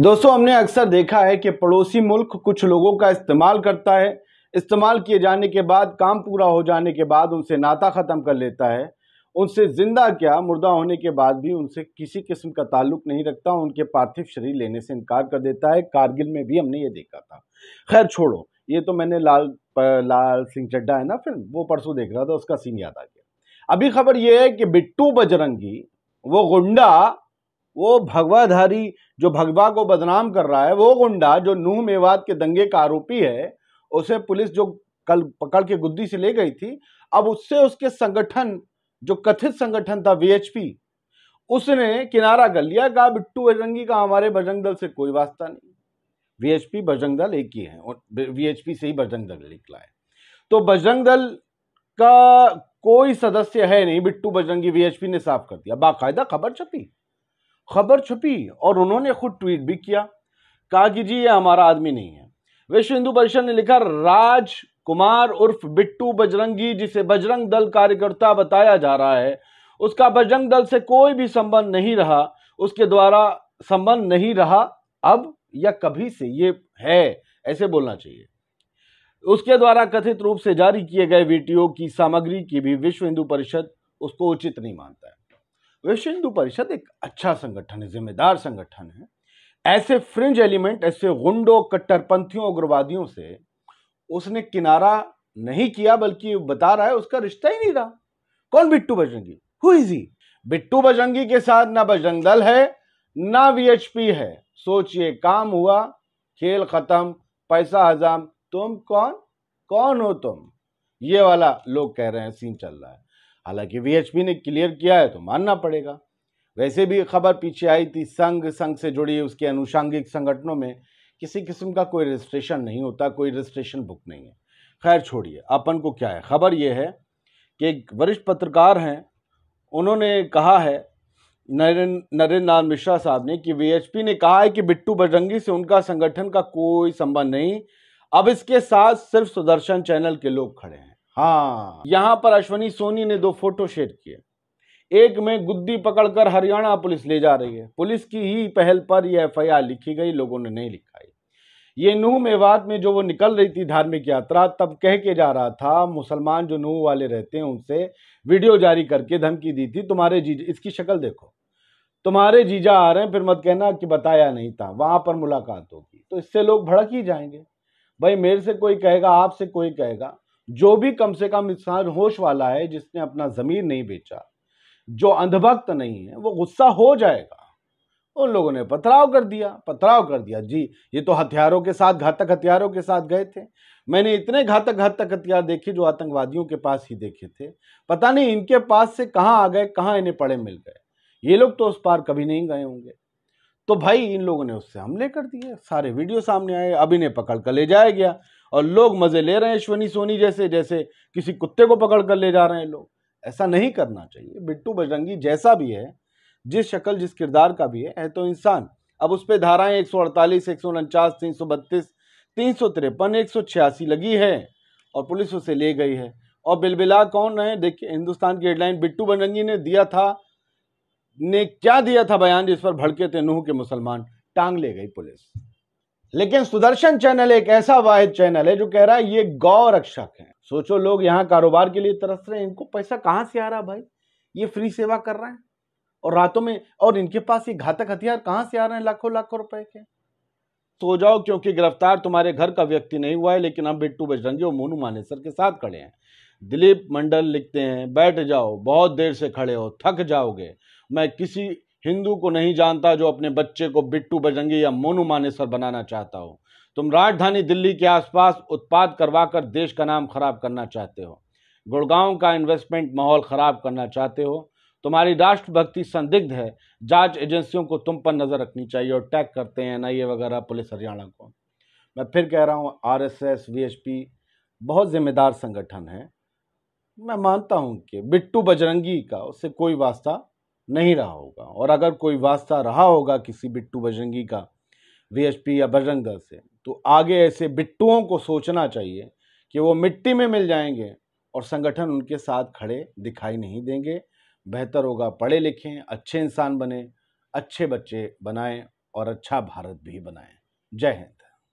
दोस्तों हमने अक्सर देखा है कि पड़ोसी मुल्क कुछ लोगों का इस्तेमाल करता है इस्तेमाल किए जाने के बाद काम पूरा हो जाने के बाद उनसे नाता ख़त्म कर लेता है उनसे ज़िंदा क्या मुर्दा होने के बाद भी उनसे किसी किस्म का ताल्लुक नहीं रखता उनके पार्थिव शरीर लेने से इनकार कर देता है कारगिल में भी हमने ये देखा था खैर छोड़ो ये तो मैंने लाल लाल सिंह चड्डा है ना फिल्म वो परसों देख रहा था उसका सीन याद आ गया अभी खबर यह है कि बिट्टू बजरंगी वो गुंडा वो भगवाधारी जो भगवा को बदनाम कर रहा है वो गुंडा जो नूह मेवाद के दंगे का आरोपी है उसे पुलिस जो कल पकड़ के गुद्दी से ले गई थी अब उससे उसके संगठन जो कथित संगठन था वीएचपी उसने किनारा कर लिया कहा बिट्टू बजरंगी का हमारे बजरंग दल से कोई वास्ता नहीं वीएचपी बजरंग दल एक ही है और वीएचपी से ही बजरंग दल निकला है तो बजरंग दल का कोई सदस्य है नहीं बिट्टू बजरंगी वीएचपी ने साफ कर दिया बाकायदा खबर छपी खबर छुपी और उन्होंने खुद ट्वीट भी किया कहा कि जी ये हमारा आदमी नहीं है विश्व हिंदू परिषद ने लिखा राज कुमार उर्फ बिट्टू बजरंगी जिसे बजरंग दल कार्यकर्ता बताया जा रहा है उसका बजरंग दल से कोई भी संबंध नहीं रहा उसके द्वारा संबंध नहीं रहा अब या कभी से ये है ऐसे बोलना चाहिए उसके द्वारा कथित रूप से जारी किए गए वीडियो की सामग्री की भी विश्व हिंदू परिषद उसको उचित नहीं मानता है विश्व हिंदू परिषद एक अच्छा संगठन है जिम्मेदार संगठन है ऐसे फ्रिंज एलिमेंट ऐसे गुंडों कट्टरपंथियों उग्रवादियों से उसने किनारा नहीं किया बल्कि बता रहा है उसका रिश्ता ही नहीं रहा कौन Bittu Bajrangi who is he Bittu Bajrangi के साथ ना बजरंग दल है ना वीएचपी है सोचिए काम हुआ खेल खत्म पैसा हजाम तुम कौन कौन हो तुम ये वाला लोग कह रहे हैं सीन चल रहा है हालांकि वीएचपी ने क्लियर किया है तो मानना पड़ेगा वैसे भी खबर पीछे आई थी संघ संघ से जुड़ी उसके अनुषांगिक संगठनों में किसी किस्म का कोई रजिस्ट्रेशन नहीं होता कोई रजिस्ट्रेशन बुक नहीं है खैर छोड़िए अपन को क्या है खबर ये है कि एक वरिष्ठ पत्रकार हैं उन्होंने कहा है नरेंद्र नाथ मिश्रा साहब ने कि वीएचपी ने कहा है कि बिट्टू बजरंगी से उनका संगठन का कोई संबंध नहीं अब इसके साथ सिर्फ सुदर्शन चैनल के लोग खड़े हैं हाँ यहां पर अश्वनी सोनी ने दो फोटो शेयर किए एक में गुद्दी पकड़कर हरियाणा पुलिस ले जा रही है पुलिस की ही पहल पर यह एफ लिखी गई लोगों ने नहीं लिखाई ये नूह मेवात में जो वो निकल रही थी धार्मिक यात्रा तब कह के जा रहा था मुसलमान जो नूह वाले रहते हैं उनसे वीडियो जारी करके धमकी दी थी तुम्हारे जीजा इसकी शक्ल देखो तुम्हारे जीजा आ रहे हैं फिर मत कहना कि बताया नहीं था वहां पर मुलाकात होगी तो इससे लोग भड़क ही जाएंगे भाई मेरे से कोई कहेगा आपसे कोई कहेगा जो भी कम से कम इंसान होश वाला है जिसने अपना जमीन नहीं बेचा जो अंधभक्त नहीं है वो गुस्सा हो जाएगा उन लोगों ने पथराव कर दिया पथराव कर दिया जी ये तो हथियारों के साथ घातक हथियारों के साथ गए थे मैंने इतने घातक घातक हथियार देखे जो आतंकवादियों के पास ही देखे थे पता नहीं इनके पास से कहाँ आ गए कहाँ इन्हें पड़े मिल गए ये लोग तो उस पार कभी नहीं गए होंगे तो भाई इन लोगों ने उससे हमले कर दिए सारे वीडियो सामने आए अब इन्हें पकड़ कर ले जाया गया और लोग मज़े ले रहे हैं श्वनी सोनी जैसे जैसे किसी कुत्ते को पकड़ कर ले जा रहे हैं लोग ऐसा नहीं करना चाहिए बिट्टू बजरंगी जैसा भी है जिस शक्ल जिस किरदार का भी है, है तो इंसान अब उस पर धाराएँ एक सौ अड़तालीस एक सौ उनचास तीन सौ बत्तीस तीन सौ तिरपन एक सौ छियासी लगी है और पुलिस उसे ले गई है और बिलबिला कौन रहे देखिए हिंदुस्तान की हेडलाइन बिट्टू बजरंगी ने दिया था ने क्या दिया था बयान जिस पर भड़के थे नूह के मुसलमान टांग ले गई पुलिस लेकिन सुदर्शन चैनल एक ऐसा वाहिद चैनल है जो कह रहा है ये गौ रक्षक है सोचो लोग यहाँ कारोबार के लिए तरस रहे हैं इनको पैसा कहाँ से आ रहा भाई ये फ्री सेवा कर रहे हैं और रातों में और इनके पास ये घातक हथियार कहाँ से आ रहे हैं लाखों लाखों रुपए के सो जाओ क्योंकि गिरफ्तार तुम्हारे घर का व्यक्ति नहीं हुआ है लेकिन हम बिट्टू बजरंगी और मोनू मानेसर के साथ खड़े हैं दिलीप मंडल लिखते हैं बैठ जाओ बहुत देर से खड़े हो थक जाओगे मैं किसी हिंदू को नहीं जानता जो अपने बच्चे को बिट्टू बजंगी या मोनू मानेसर बनाना चाहता हो तुम राजधानी दिल्ली के आसपास उत्पाद करवाकर देश का नाम खराब करना चाहते हो गुड़गांव का इन्वेस्टमेंट माहौल खराब करना चाहते हो तुम्हारी राष्ट्रभक्ति संदिग्ध है जांच एजेंसियों को तुम पर नज़र रखनी चाहिए और टैग करते हैं एन वगैरह पुलिस हरियाणा को मैं फिर कह रहा हूँ आर एस बहुत जिम्मेदार संगठन है मैं मानता हूँ कि बिट्टू बजरंगी का उससे कोई वास्ता नहीं रहा होगा और अगर कोई वास्ता रहा होगा किसी बिट्टू बजरंगी का वीएचपी या बजरंग दल से तो आगे ऐसे बिट्टुओं को सोचना चाहिए कि वो मिट्टी में मिल जाएंगे और संगठन उनके साथ खड़े दिखाई नहीं देंगे बेहतर होगा पढ़े लिखें अच्छे इंसान बने अच्छे बच्चे बनाएं और अच्छा भारत भी बनाएं जय हिंद